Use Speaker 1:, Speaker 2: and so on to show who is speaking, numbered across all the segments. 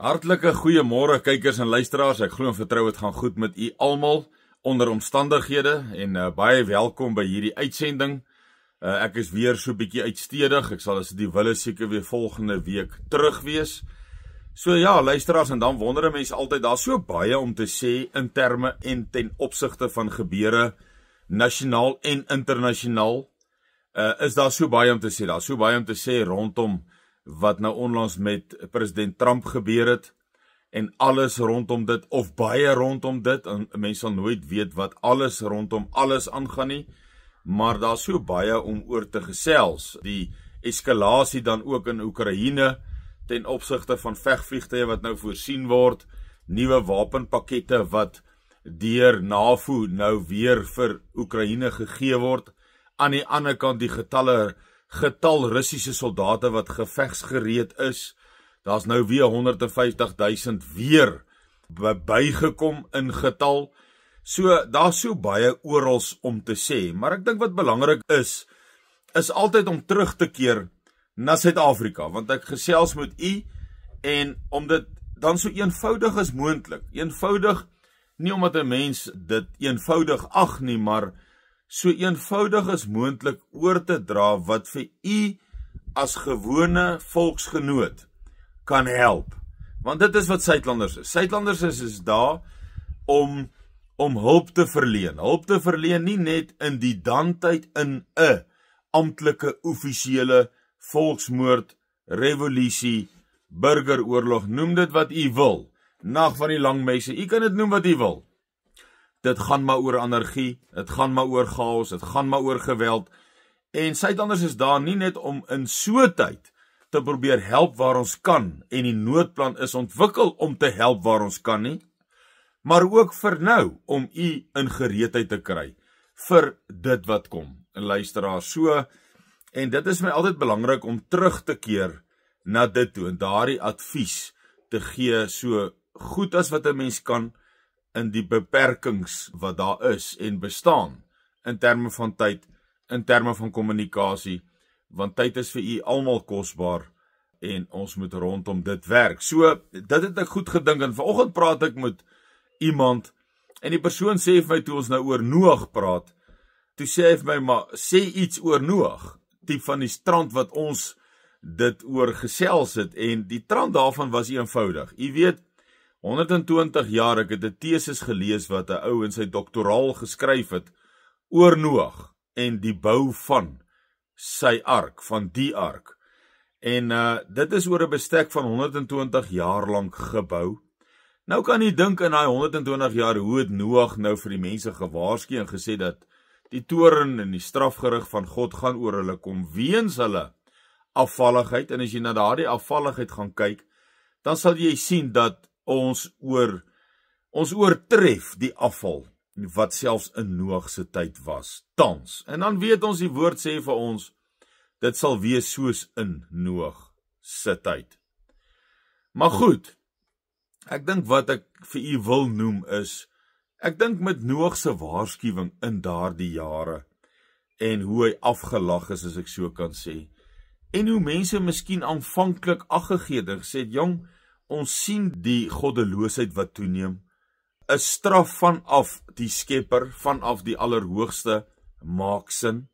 Speaker 1: Hartlike goeiemôre kykers en luisteraars. Ek glo en vertrou dit gaan goed met u almal onder omstandighede en uh, baie welkom by hierdie uitsending. Uh, ek is weer so bietjie uitstedig. Ek sal as dit die wille seker weer volgende week terug wees. So ja, luisteraars en dan wonder mense altyd daar so baie om te sê in terme en ten opsigte van gebeure nasionaal en internasionaal. Uh is daar so baie om te sê? Daar's so baie om te sê rondom wat nou onlangs met president Trump gebeur het en alles rondom dit of baie rondom dit. Mense sal nooit weet wat alles rondom alles aangaan nie, maar daar's so baie om oor te gesels. Die eskalasie dan ook in Oekraïne ten opsigte van vegvliegtuie wat nou voorsien word, nuwe wapenpakkette wat deur NAVO nou weer vir Oekraïne gegee word. Aan die ander kant die getalle getal Russiese soldate wat gevegsgereed is. Daar's nou weer 150.000 weer bygekom in getal. So daar's so baie oral om te sê, maar ek dink wat belangrik is is altyd om terug te keer na Suid-Afrika, want ek gesels met u en om dit dan so eenvoudig as moontlik. Eenvoudig nie omdat 'n mens dit eenvoudig ag nie, maar so eenvoudig as moontlik oor te dra wat vir u as gewone volksgenoot kan help. Want dit is wat Suidlanders is. Suidlanders is is daar om om hulp te verleen. Hulp te verleen nie net in die dantyd in 'n amptelike offisiële volksmoord, revolusie, burgeroorlog, noem dit wat u wil. Nag van die lang meise. U kan dit noem wat u wil dit gaan maar oor anargie, dit gaan maar oor chaos, dit gaan maar oor geweld. En Suid-Anders is daar nie net om in so tyd te probeer help waar ons kan en die noodplan is ontwikkel om te help waar ons kan nie, maar ook vir nou om u in gereedheid te kry vir dit wat kom. En luisteraar, so en dit is my altyd belangrik om terug te keer na dit toe en daardie advies te gee so goed as wat 'n mens kan in die beperkings wat daar is en bestaan in terme van tyd, in terme van kommunikasie, want tyd is vir u almal kosbaar en ons moet rondom dit werk. So dit het ek goed gedink en vanoggend praat ek met iemand en die persoon sê vir my toe ons nou oor Noag praat, toe sê hy vir my maar sê iets oor Noag, tipe van die strand wat ons dit oor gesels het en die strand daarvan was eenvoudig. U weet 120 jaar ek het 'n teses gelees wat 'n ou in sy doktoraal geskryf het oor Noag en die bou van sy ark, van die ark. En uh dit is oor 'n bestek van 120 jaar lank gebou. Nou kan jy dink in daai 120 jaar hoe het Noag nou vir die mense gewaarsku en gesê dat die toren en die strafgerig van God gaan oor hulle kom weens hulle afvalligheid en as jy na daardie afvalligheid gaan kyk, dan sal jy sien dat ons oor ons oortref die afval wat selfs in Noag se tyd was tans. En dan weet ons die woord sê vir ons dit sal wees soos in Noag se tyd. Maar goed. Ek dink wat ek vir u wil noem is ek dink met Noag se waarskuwing in daardie jare en hoe hy afgelag is as ek so kan sê. En hoe mense miskien aanvanklik aggegeede gesê het, "Jong, ons sien die goddeloosheid wat toeneem 'n straf vanaf die Skepper vanaf die Allerhoogste maak sin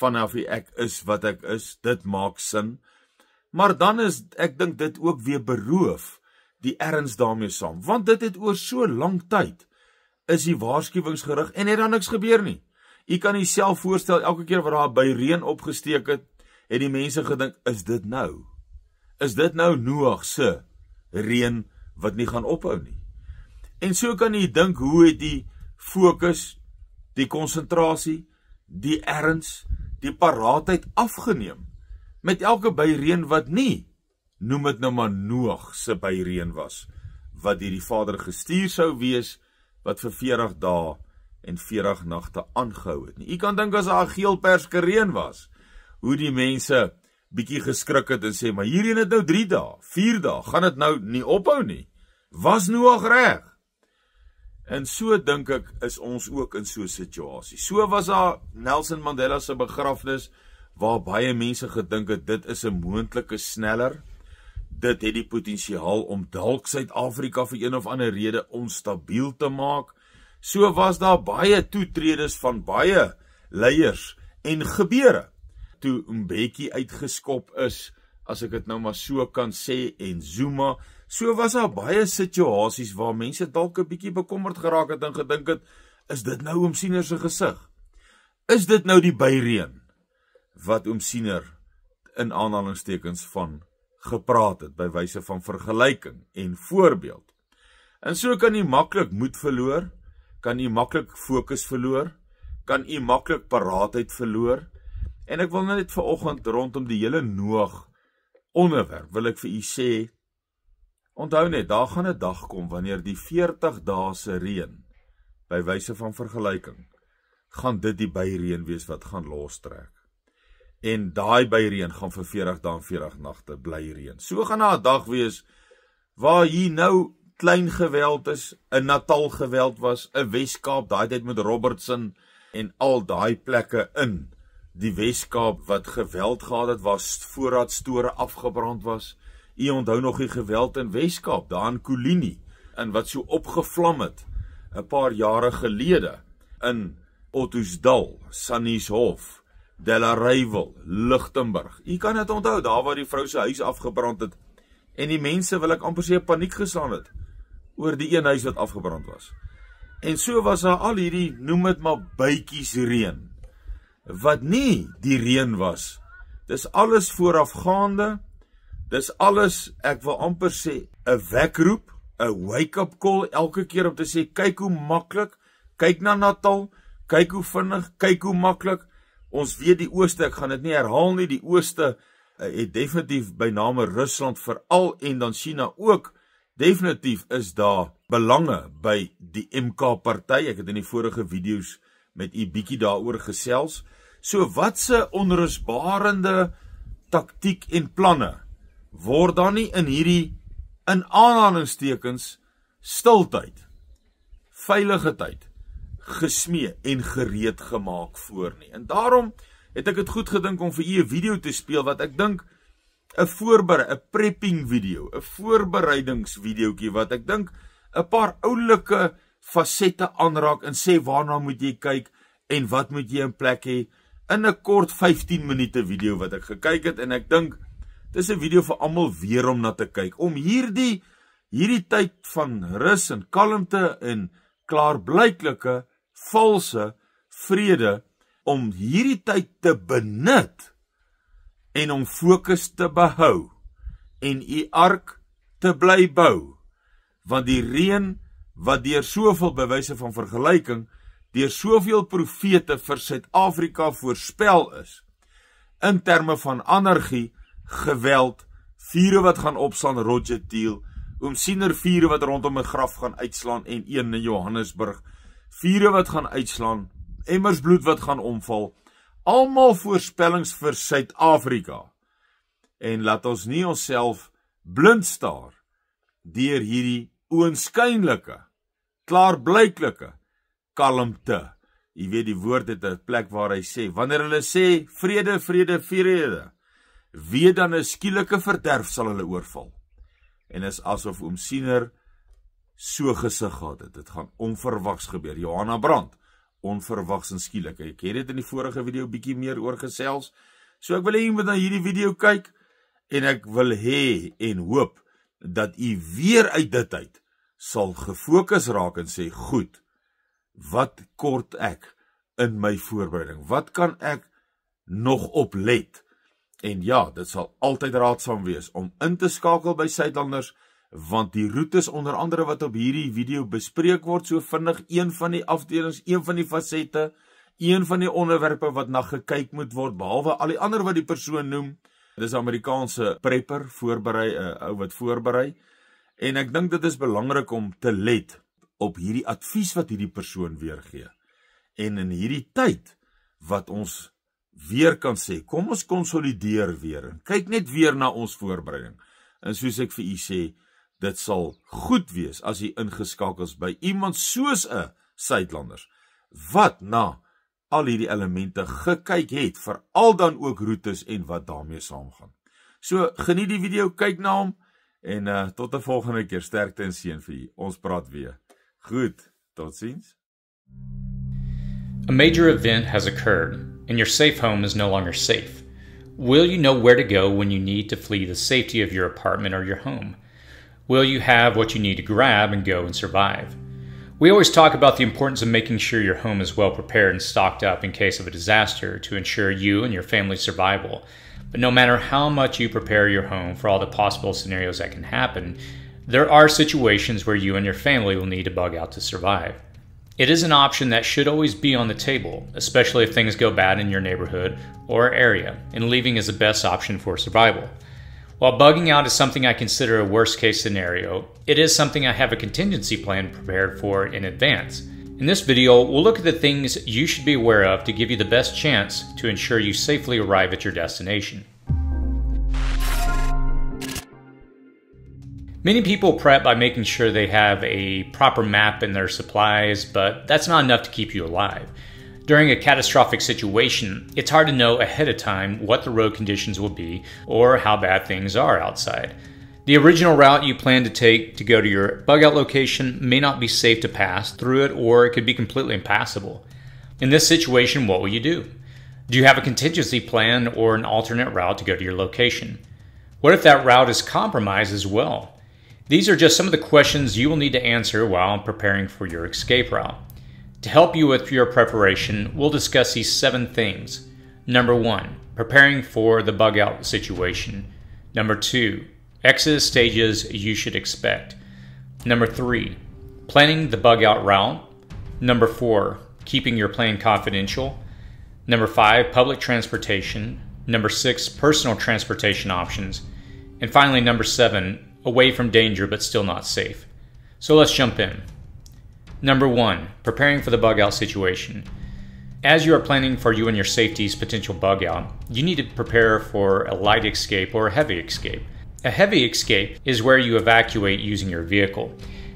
Speaker 1: vanaf wie ek is wat ek is dit maak sin maar dan is ek dink dit ook weer beroof die erns daarmee saam want dit het oor so lank tyd is die waarskuwings gerig en het dan niks gebeur nie u kan u self voorstel elke keer wat daar by reën opgesteek het het die mense gedink is dit nou is dit nou Noag se reën wat nie gaan ophou nie. En so kan jy dink hoe het die fokus, die konsentrasie, die erns, die paraatheid afgeneem met elke byreën wat nie noem dit nou maar Noag se byreën was wat deur die Vader gestuur sou wees wat vir 40 dae en 40 nagte aangehou het. Nie. Jy kan dink as 'n geel perskereën was hoe die mense bietjie geskrik het en sê maar hierheen het nou 3 dae, 4 dae, gaan dit nou nie ophou nie. Was Noag reg? En so dink ek is ons ook in so 'n situasie. So was daar Nelson Mandela se begrafnis waar baie mense gedink het dit is 'n moontlike sneller. Dit het die potensiaal om dalk Suid-Afrika vir een of ander rede onstabiel te maak. So was daar baie toetredes van baie leiers en gebeure toe Mbeki uitgeskop is, as ek dit nou maar so kan sê en Zuma, so was daar baie situasies waar mense dalk 'n bietjie bekommerd geraak het en gedink het, is dit nou oom Siener se gesig? Is dit nou die byreën wat oom Siener in aanhalingstekens van gepraat het by wyse van vergelyking en voorbeeld. En so kan u maklik moed verloor, kan u maklik fokus verloor, kan u maklik paraatheid verloor, En ek wil nou net vir oggend rondom die hele Noag onderwerp wil ek vir u sê onthou net daar gaan 'n dag kom wanneer die 40 dae se reën by wyse van vergelyking gaan dit die byreën wees wat gaan lostrek. En daai byreën gaan vir 40 dae en 40 nagte bly reën. So gaan daar 'n dag wees waar hier nou klein geweld is, 'n Natal geweld was, 'n Weskaap daai tyd met Robertson en al daai plekke in die Weskaap wat geweld gehad het was voorraadstore afgebrand was. U onthou nog die geweld in Weskaap, daar in Kolini, in wat so opgevlam het 'n paar jare gelede in Ottosdal, Sannieshof, Delarywel, Lichtenburg. U kan dit onthou daar waar die vrou se huis afgebrand het en die mense wil ek amper sê paniek geslaan het oor die een huis wat afgebrand was. En so was daar al hierdie noem dit maar bytjies reën wat nie die reën was. Dis alles voorafgaande. Dis alles ek wil amper sê 'n wekroep, 'n wake-up call elke keer om te sê kyk hoe maklik, kyk na Natal, kyk hoe vinnig, kyk hoe maklik. Ons weet die ooste, ek gaan dit nie herhaal nie, die ooste eh, het definitief by name Rusland veral en dan China ook definitief is daar belange by die MK party. Ek het in die vorige video's met u bietjie daaroor gesels. So watse onrusbarende taktik en planne word dan nie in hierdie in aanhalingstekens stiltyd veilige tyd gesmee en gereed gemaak voor nie. En daarom het ek dit goed gedink om vir u 'n video te speel wat ek dink 'n voorberei, 'n prepping video, 'n voorbereidingsvideoetjie wat ek dink 'n paar oulike fasette aanraak en sê waarna moet jy kyk en wat moet jy in plek hê in 'n kort 15 minute video wat ek gekyk het en ek dink dis 'n video vir almal weer om na te kyk om hierdie hierdie tyd van rus en kalmte en klaarblyklike valse vrede om hierdie tyd te benut en om fokus te behou en u ark te bly bou want die reën wat deur soveel bewyse van vergelyking deur soveel profete vir Suid-Afrika voorspel is in terme van anargie, geweld, vure wat gaan opsaan Roger Deal, oom Siener vure wat rondom 'n graf gaan uitslaan en een in Johannesburg, vure wat gaan uitslaan, emmers bloed wat gaan omval. Almal voorspellings vir Suid-Afrika. En laat ons nie onsself blind staar deur hierdie oënskynlike, klaarblyklike kalmte. Jy weet die woord het 'n plek waar hy sê wanneer hulle sê vrede, vrede, vrede, weet dan 'n skielike verderf sal hulle oorval. En is asof oom Siener so gesig gehad het. Dit gaan onverwags gebeur. Johanna Brand, onverwags en skielik. Ek het dit in die vorige video bietjie meer oor gesels. So ek wil hê jy moet na hierdie video kyk en ek wil hê en hoop dat u weer uit dit uit sal gefokus raak en sê goed wat kort ek in my voorbereiding? Wat kan ek nog oplet? En ja, dit sal altyd raadsaam wees om in te skakel by Suidlanders want die roetes onder andere wat op hierdie video bespreek word so vinnig een van die afdelings, een van die fasette, een van die onderwerpe wat na gekyk moet word behalwe al die ander wat die persoon noem. Dis 'n Amerikaanse prepper, voorberei 'n uh, eh, ou wat voorberei. En ek dink dit is belangrik om te let op hierdie advies wat hierdie persoon weergee. En in hierdie tyd wat ons weer kan sê, kom ons konsolideer weer en kyk net weer na ons voorbereiding. En soos ek vir u sê, dit sal goed wees as u ingeskakel is by iemand soos 'n Suidlanders wat na al hierdie elemente gekyk het, veral dan ook roetes en wat daarmee saamgaan. So geniet die video, kyk na hom en uh, tot 'n volgende keer sterkte en seën vir u. Ons praat weer. Goed, tot ziens.
Speaker 2: A major event has occurred, and your safe home is no longer safe. Will you know where to go when you need to flee the safety of your apartment or your home? Will you have what you need to grab and go and survive? We always talk about the importance of making sure your home is well prepared and stocked up in case of a disaster to ensure you and your family's survival. But no matter how much you prepare your home for all the possible scenarios that can happen, there are situations where you and your family will need to bug out to survive. It is an option that should always be on the table, especially if things go bad in your neighborhood or area, and leaving is the best option for survival. While bugging out is something I consider a worst case scenario, it is something I have a contingency plan prepared for in advance. In this video, we'll look at the things you should be aware of to give you the best chance to ensure you safely arrive at your destination. Many people prep by making sure they have a proper map in their supplies, but that's not enough to keep you alive. During a catastrophic situation, it's hard to know ahead of time what the road conditions will be or how bad things are outside. The original route you plan to take to go to your bug out location may not be safe to pass through it or it could be completely impassable. In this situation, what will you do? Do you have a contingency plan or an alternate route to go to your location? What if that route is compromised as well? These are just some of the questions you will need to answer while preparing for your escape route. To help you with your preparation, we'll discuss these seven things. Number one, preparing for the bug out situation. Number two, exit stages you should expect. Number three, planning the bug out route. Number four, keeping your plan confidential. Number five, public transportation. Number six, personal transportation options. And finally, number seven, away from danger but still not safe. So let's jump in. Number one, preparing for the bug out situation. As you are planning for you and your safety's potential bug out, you need to prepare for a light escape or a heavy escape. A heavy escape is where you evacuate using your vehicle.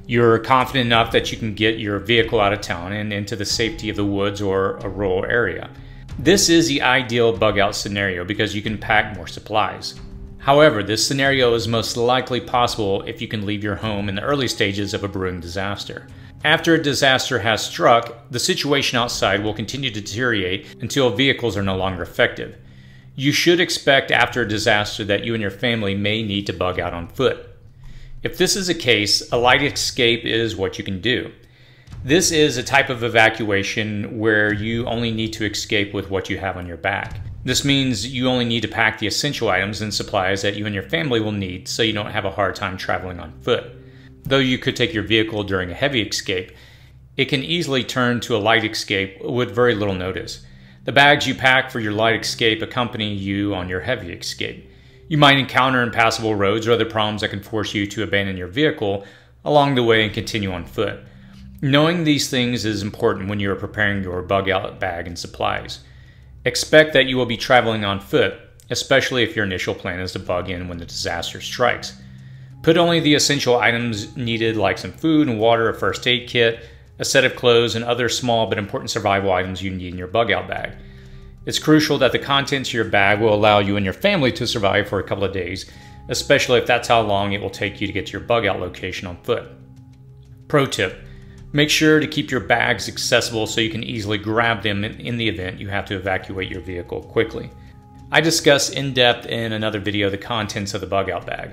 Speaker 2: You're confident enough that you can get your vehicle out of town and into the safety of the woods or a rural area. This is the ideal bug out scenario because you can pack more supplies. However, this scenario is most likely possible if you can leave your home in the early stages of a brewing disaster. After a disaster has struck, the situation outside will continue to deteriorate until vehicles are no longer effective. You should expect after a disaster that you and your family may need to bug out on foot. If this is a case, a light escape is what you can do. This is a type of evacuation where you only need to escape with what you have on your back. This means you only need to pack the essential items and supplies that you and your family will need so you don't have a hard time traveling on foot. Though you could take your vehicle during a heavy escape, it can easily turn to a light escape with very little notice. The bags you pack for your light escape accompany you on your heavy escape. You might encounter impassable roads or other problems that can force you to abandon your vehicle along the way and continue on foot. Knowing these things is important when you are preparing your bug out bag and supplies. Expect that you will be traveling on foot, especially if your initial plan is to bug in when the disaster strikes. Put only the essential items needed, like some food and water, a first aid kit, a set of clothes, and other small but important survival items you need in your bug out bag. It's crucial that the contents of your bag will allow you and your family to survive for a couple of days, especially if that's how long it will take you to get to your bug out location on foot. Pro tip Make sure to keep your bags accessible so you can easily grab them in the event you have to evacuate your vehicle quickly. I discuss in depth in another video the contents of the bug out bag.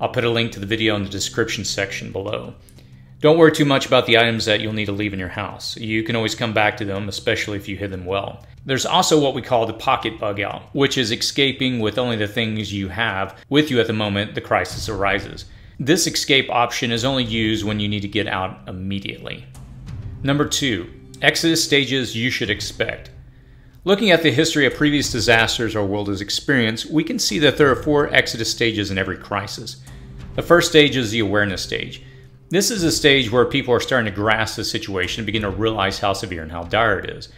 Speaker 2: I'll put a link to the video in the description section below. Don't worry too much about the items that you'll need to leave in your house. You can always come back to them, especially if you hid them well. There's also what we call the pocket bug out, which is escaping with only the things you have with you at the moment the crisis arises. This escape option is only used when you need to get out immediately. Number two, exodus stages you should expect. Looking at the history of previous disasters our world has experienced, we can see that there are four exodus stages in every crisis. The first stage is the awareness stage. This is a stage where people are starting to grasp the situation and begin to realize how severe and how dire it is.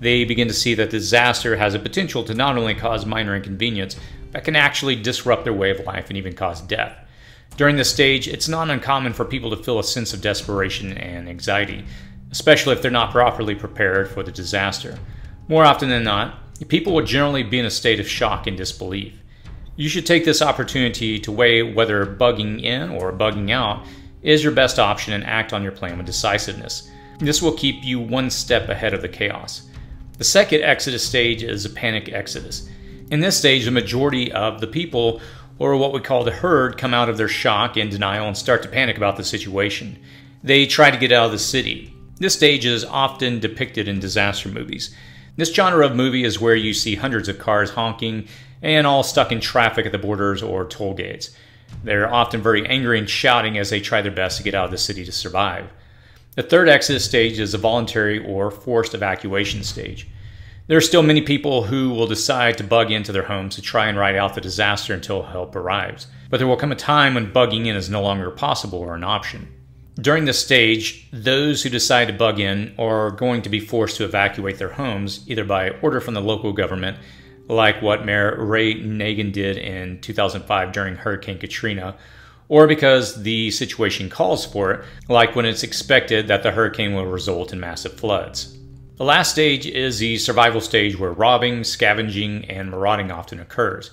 Speaker 2: They begin to see that disaster has a potential to not only cause minor inconvenience, but can actually disrupt their way of life and even cause death. During this stage, it's not uncommon for people to feel a sense of desperation and anxiety, especially if they're not properly prepared for the disaster. More often than not, people will generally be in a state of shock and disbelief. You should take this opportunity to weigh whether bugging in or bugging out is your best option and act on your plan with decisiveness. This will keep you one step ahead of the chaos. The second exodus stage is a panic exodus. In this stage, the majority of the people or what we call the herd, come out of their shock and denial and start to panic about the situation. They try to get out of the city. This stage is often depicted in disaster movies. This genre of movie is where you see hundreds of cars honking and all stuck in traffic at the borders or toll gates. They're often very angry and shouting as they try their best to get out of the city to survive. The third exit stage is a voluntary or forced evacuation stage. There are still many people who will decide to bug into their homes to try and ride out the disaster until help arrives, but there will come a time when bugging in is no longer possible or an option. During this stage, those who decide to bug in are going to be forced to evacuate their homes either by order from the local government, like what Mayor Ray Nagin did in 2005 during Hurricane Katrina, or because the situation calls for it, like when it's expected that the hurricane will result in massive floods. The last stage is the survival stage where robbing, scavenging, and marauding often occurs.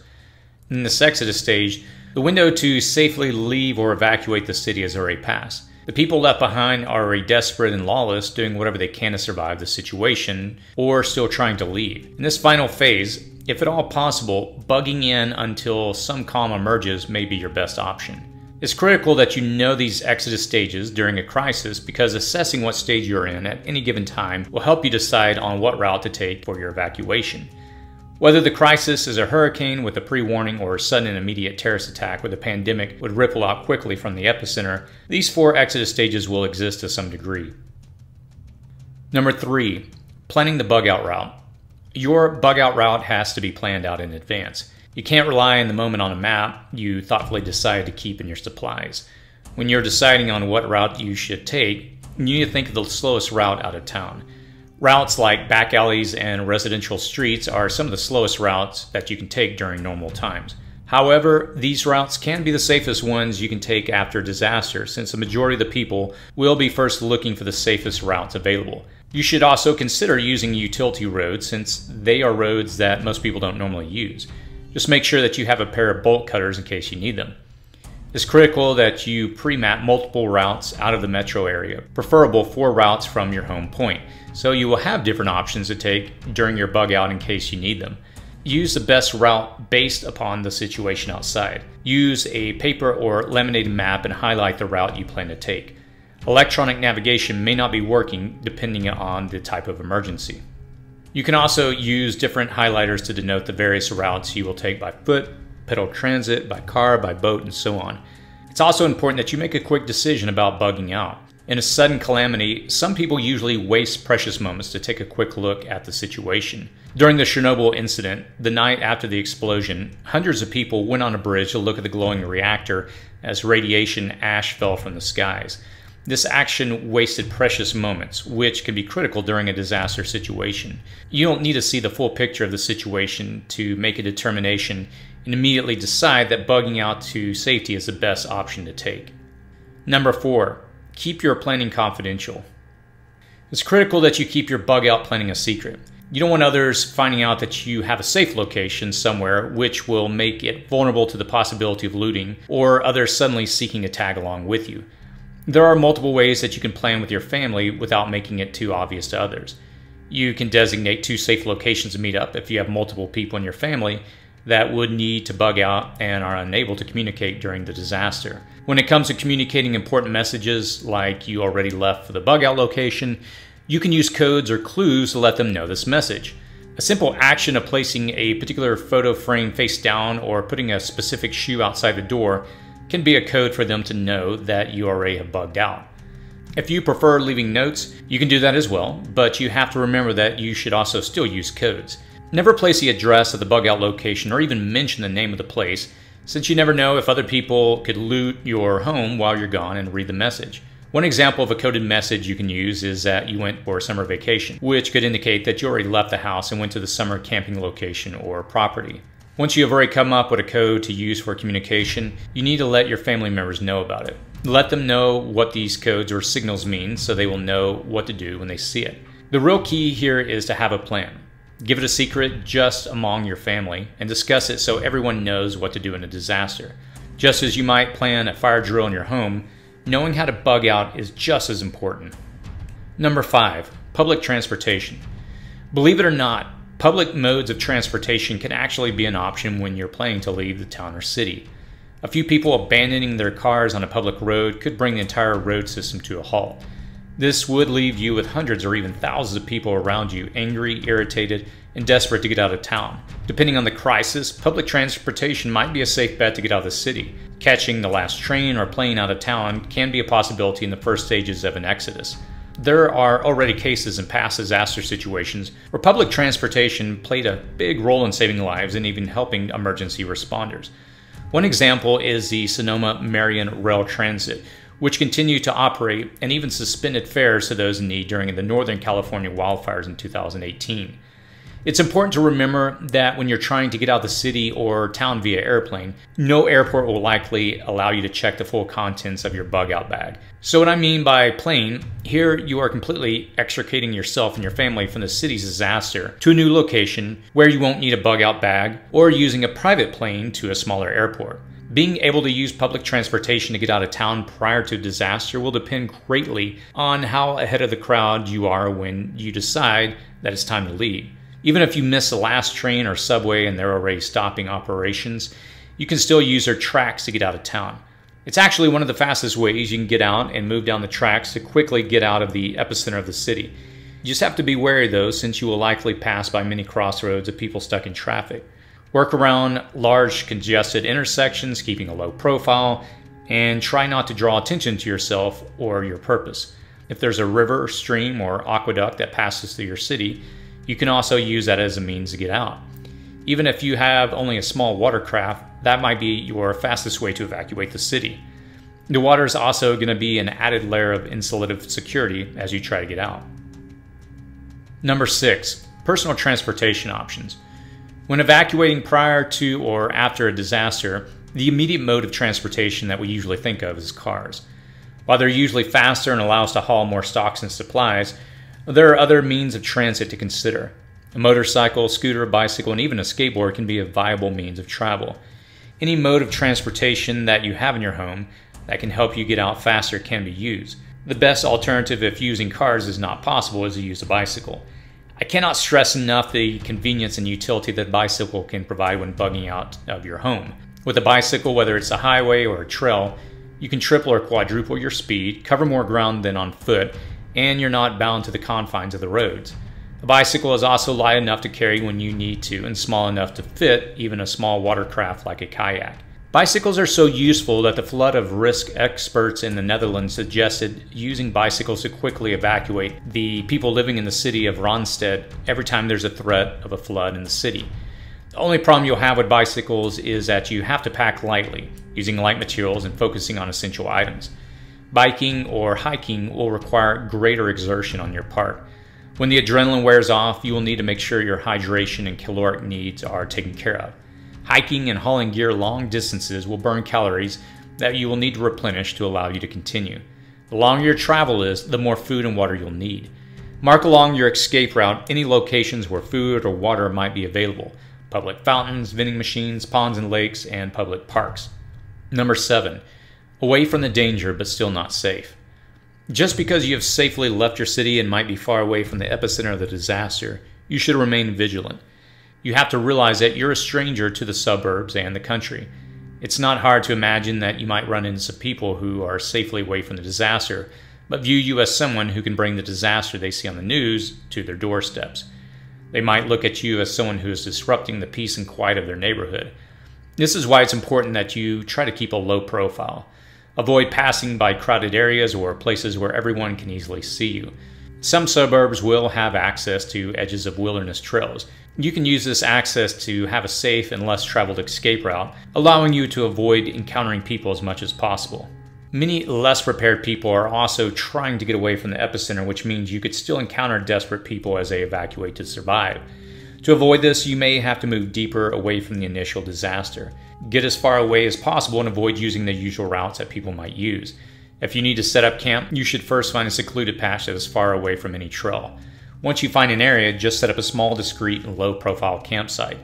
Speaker 2: In this exodus stage, the window to safely leave or evacuate the city has already passed. The people left behind are already desperate and lawless, doing whatever they can to survive the situation, or still trying to leave. In this final phase, if at all possible, bugging in until some calm emerges may be your best option. It's critical that you know these exodus stages during a crisis because assessing what stage you're in at any given time will help you decide on what route to take for your evacuation. Whether the crisis is a hurricane with a pre warning or a sudden and immediate terrorist attack with a pandemic would ripple out quickly from the epicenter, these four exodus stages will exist to some degree. Number three, planning the bug out route. Your bug out route has to be planned out in advance. You can't rely in the moment on a map you thoughtfully decide to keep in your supplies. When you're deciding on what route you should take, you need to think of the slowest route out of town. Routes like back alleys and residential streets are some of the slowest routes that you can take during normal times. However, these routes can be the safest ones you can take after disaster since the majority of the people will be first looking for the safest routes available. You should also consider using utility roads since they are roads that most people don't normally use. Just make sure that you have a pair of bolt cutters in case you need them. It's critical that you pre-map multiple routes out of the metro area, preferable four routes from your home point, so you will have different options to take during your bug out in case you need them. Use the best route based upon the situation outside. Use a paper or laminated map and highlight the route you plan to take. Electronic navigation may not be working depending on the type of emergency. You can also use different highlighters to denote the various routes you will take by foot, pedal transit, by car, by boat, and so on. It's also important that you make a quick decision about bugging out. In a sudden calamity, some people usually waste precious moments to take a quick look at the situation. During the Chernobyl incident, the night after the explosion, hundreds of people went on a bridge to look at the glowing reactor as radiation ash fell from the skies. This action wasted precious moments, which can be critical during a disaster situation. You don't need to see the full picture of the situation to make a determination and immediately decide that bugging out to safety is the best option to take. Number four, keep your planning confidential. It's critical that you keep your bug out planning a secret. You don't want others finding out that you have a safe location somewhere, which will make it vulnerable to the possibility of looting or others suddenly seeking a tag along with you. There are multiple ways that you can plan with your family without making it too obvious to others. You can designate two safe locations to meet up if you have multiple people in your family that would need to bug out and are unable to communicate during the disaster. When it comes to communicating important messages like you already left for the bug out location, you can use codes or clues to let them know this message. A simple action of placing a particular photo frame face down or putting a specific shoe outside the door can be a code for them to know that you already have bugged out. If you prefer leaving notes, you can do that as well, but you have to remember that you should also still use codes. Never place the address of the bug out location or even mention the name of the place, since you never know if other people could loot your home while you're gone and read the message. One example of a coded message you can use is that you went for a summer vacation, which could indicate that you already left the house and went to the summer camping location or property. Once you have already come up with a code to use for communication, you need to let your family members know about it. Let them know what these codes or signals mean so they will know what to do when they see it. The real key here is to have a plan. Give it a secret just among your family and discuss it so everyone knows what to do in a disaster. Just as you might plan a fire drill in your home, knowing how to bug out is just as important. Number five, public transportation. Believe it or not, Public modes of transportation can actually be an option when you're planning to leave the town or city. A few people abandoning their cars on a public road could bring the entire road system to a halt. This would leave you with hundreds or even thousands of people around you angry, irritated, and desperate to get out of town. Depending on the crisis, public transportation might be a safe bet to get out of the city. Catching the last train or plane out of town can be a possibility in the first stages of an exodus. There are already cases in past disaster situations where public transportation played a big role in saving lives and even helping emergency responders. One example is the Sonoma Marion Rail Transit, which continued to operate and even suspended fares to those in need during the Northern California wildfires in 2018. It's important to remember that when you're trying to get out of the city or town via airplane, no airport will likely allow you to check the full contents of your bug out bag. So what I mean by plane, here you are completely extricating yourself and your family from the city's disaster to a new location where you won't need a bug out bag or using a private plane to a smaller airport. Being able to use public transportation to get out of town prior to disaster will depend greatly on how ahead of the crowd you are when you decide that it's time to leave. Even if you miss the last train or subway and they're already stopping operations, you can still use their tracks to get out of town. It's actually one of the fastest ways you can get out and move down the tracks to quickly get out of the epicenter of the city. You just have to be wary though, since you will likely pass by many crossroads of people stuck in traffic. Work around large congested intersections, keeping a low profile, and try not to draw attention to yourself or your purpose. If there's a river, stream, or aqueduct that passes through your city, you can also use that as a means to get out. Even if you have only a small watercraft, that might be your fastest way to evacuate the city. The water is also going to be an added layer of insulative security as you try to get out. Number six, personal transportation options. When evacuating prior to or after a disaster, the immediate mode of transportation that we usually think of is cars. While they're usually faster and allow us to haul more stocks and supplies, there are other means of transit to consider. A motorcycle, scooter, bicycle, and even a skateboard can be a viable means of travel. Any mode of transportation that you have in your home that can help you get out faster can be used. The best alternative if using cars is not possible is to use a bicycle. I cannot stress enough the convenience and utility that a bicycle can provide when bugging out of your home. With a bicycle, whether it's a highway or a trail, you can triple or quadruple your speed, cover more ground than on foot, and you're not bound to the confines of the roads. A bicycle is also light enough to carry when you need to and small enough to fit even a small watercraft like a kayak. Bicycles are so useful that the flood of risk experts in the Netherlands suggested using bicycles to quickly evacuate the people living in the city of Ronsted every time there's a threat of a flood in the city. The only problem you'll have with bicycles is that you have to pack lightly, using light materials and focusing on essential items. Biking or hiking will require greater exertion on your part. When the adrenaline wears off, you will need to make sure your hydration and caloric needs are taken care of. Hiking and hauling gear long distances will burn calories that you will need to replenish to allow you to continue. The longer your travel is, the more food and water you'll need. Mark along your escape route any locations where food or water might be available public fountains, vending machines, ponds and lakes, and public parks. Number seven, away from the danger but still not safe. Just because you have safely left your city and might be far away from the epicenter of the disaster, you should remain vigilant. You have to realize that you're a stranger to the suburbs and the country. It's not hard to imagine that you might run into some people who are safely away from the disaster, but view you as someone who can bring the disaster they see on the news to their doorsteps. They might look at you as someone who is disrupting the peace and quiet of their neighborhood. This is why it's important that you try to keep a low profile. Avoid passing by crowded areas or places where everyone can easily see you. Some suburbs will have access to edges of wilderness trails. You can use this access to have a safe and less traveled escape route, allowing you to avoid encountering people as much as possible. Many less prepared people are also trying to get away from the epicenter, which means you could still encounter desperate people as they evacuate to survive. To avoid this, you may have to move deeper away from the initial disaster. Get as far away as possible and avoid using the usual routes that people might use. If you need to set up camp, you should first find a secluded patch that is far away from any trail. Once you find an area, just set up a small, discreet, and low profile campsite.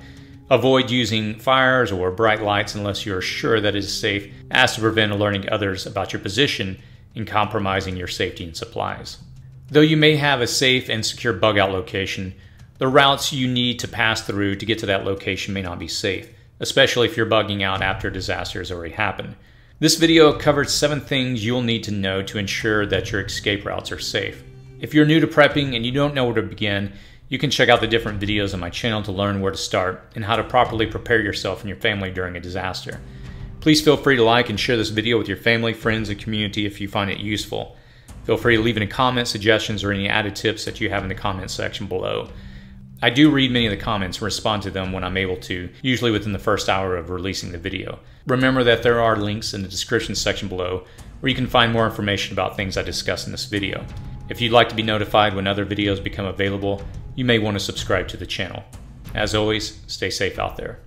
Speaker 2: Avoid using fires or bright lights unless you are sure that it is safe, as to prevent alerting others about your position and compromising your safety and supplies. Though you may have a safe and secure bug out location, the routes you need to pass through to get to that location may not be safe, especially if you're bugging out after a disaster has already happened. This video covers 7 things you'll need to know to ensure that your escape routes are safe. If you're new to prepping and you don't know where to begin, you can check out the different videos on my channel to learn where to start and how to properly prepare yourself and your family during a disaster. Please feel free to like and share this video with your family, friends, and community if you find it useful. Feel free to leave any comments, suggestions, or any added tips that you have in the comment section below. I do read many of the comments and respond to them when I'm able to, usually within the first hour of releasing the video. Remember that there are links in the description section below where you can find more information about things I discuss in this video. If you'd like to be notified when other videos become available, you may want to subscribe to the channel. As always, stay safe out there.